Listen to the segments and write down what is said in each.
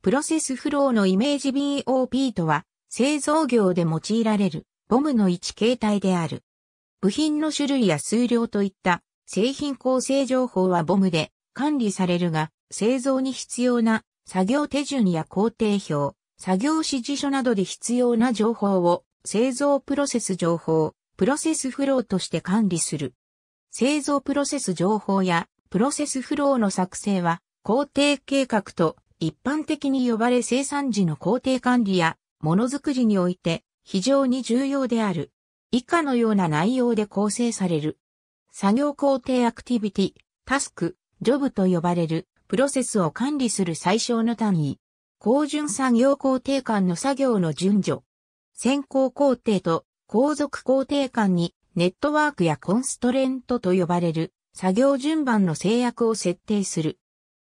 プロセスフローのイメージ BOP とは、製造業で用いられる、ボムの一形態である。部品の種類や数量といった製品構成情報はボムで管理されるが、製造に必要な作業手順や工程表、作業指示書などで必要な情報を製造プロセス情報、プロセスフローとして管理する。製造プロセス情報やプロセスフローの作成は工程計画と一般的に呼ばれ生産時の工程管理やものづくりにおいて非常に重要である。以下のような内容で構成される。作業工程アクティビティ、タスク、ジョブと呼ばれるプロセスを管理する最小の単位。高順作業工程間の作業の順序。先行工程と後続工程間にネットワークやコンストレントと呼ばれる作業順番の制約を設定する。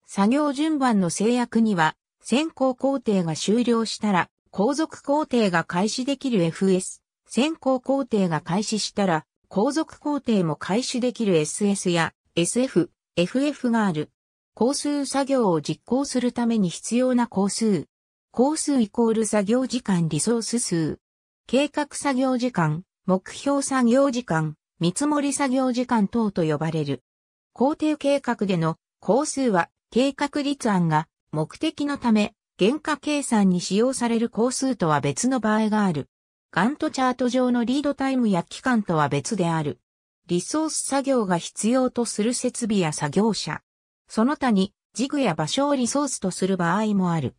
作業順番の制約には、先行工程が終了したら、後続工程が開始できる FS、先行工程が開始したら、後続工程も開始できる SS や SF、FF がある。工数作業を実行するために必要な工数。工数イコール作業時間リソース数。計画作業時間、目標作業時間、見積もり作業時間等と呼ばれる。工程計画での工数は計画立案が目的のため原価計算に使用される工数とは別の場合がある。ガントチャート上のリードタイムや期間とは別である。リソース作業が必要とする設備や作業者。その他に事具や場所をリソースとする場合もある。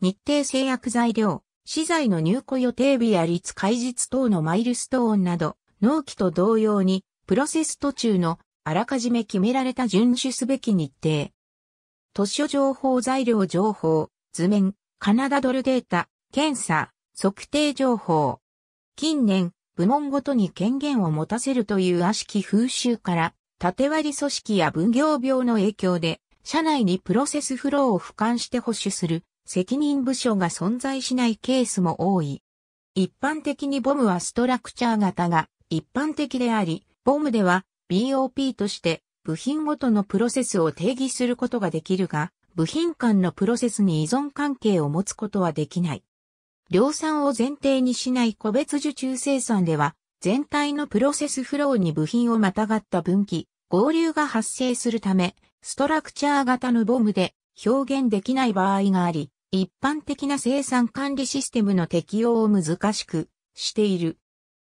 日程制約材料、資材の入庫予定日や率開日等のマイルストーンなど、納期と同様に、プロセス途中のあらかじめ決められた遵守すべき日程、図書情報材料情報、図面、カナダドルデータ、検査、測定情報。近年、部門ごとに権限を持たせるという悪しき風習から、縦割り組織や分業病の影響で、社内にプロセスフローを俯瞰して保守する責任部署が存在しないケースも多い。一般的にボムはストラクチャー型が一般的であり、ボムでは BOP として部品ごとのプロセスを定義することができるが、部品間のプロセスに依存関係を持つことはできない。量産を前提にしない個別受注生産では、全体のプロセスフローに部品をまたがった分岐、合流が発生するため、ストラクチャー型のボムで表現できない場合があり、一般的な生産管理システムの適用を難しくしている。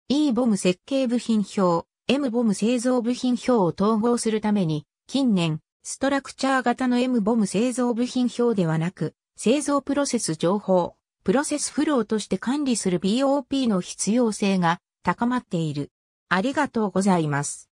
E ボム設計部品表、M ボム製造部品表を統合するために、近年、ストラクチャー型の M ボム製造部品表ではなく、製造プロセス情報、プロセスフローとして管理する BOP の必要性が高まっている。ありがとうございます。